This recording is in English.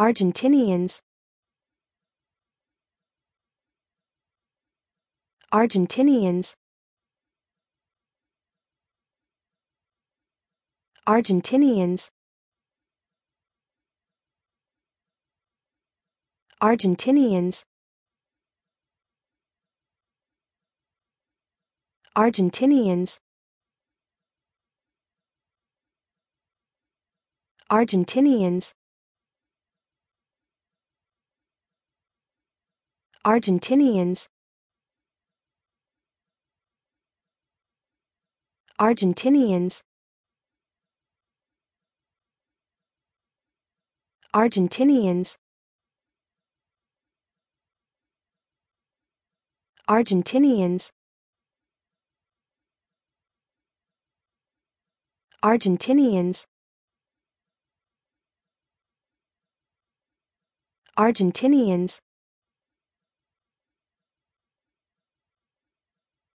Argentinians Argentinians Argentinians Argentinians Argentinians Argentinians Argentinians Argentinians Argentinians Argentinians Argentinians Argentinians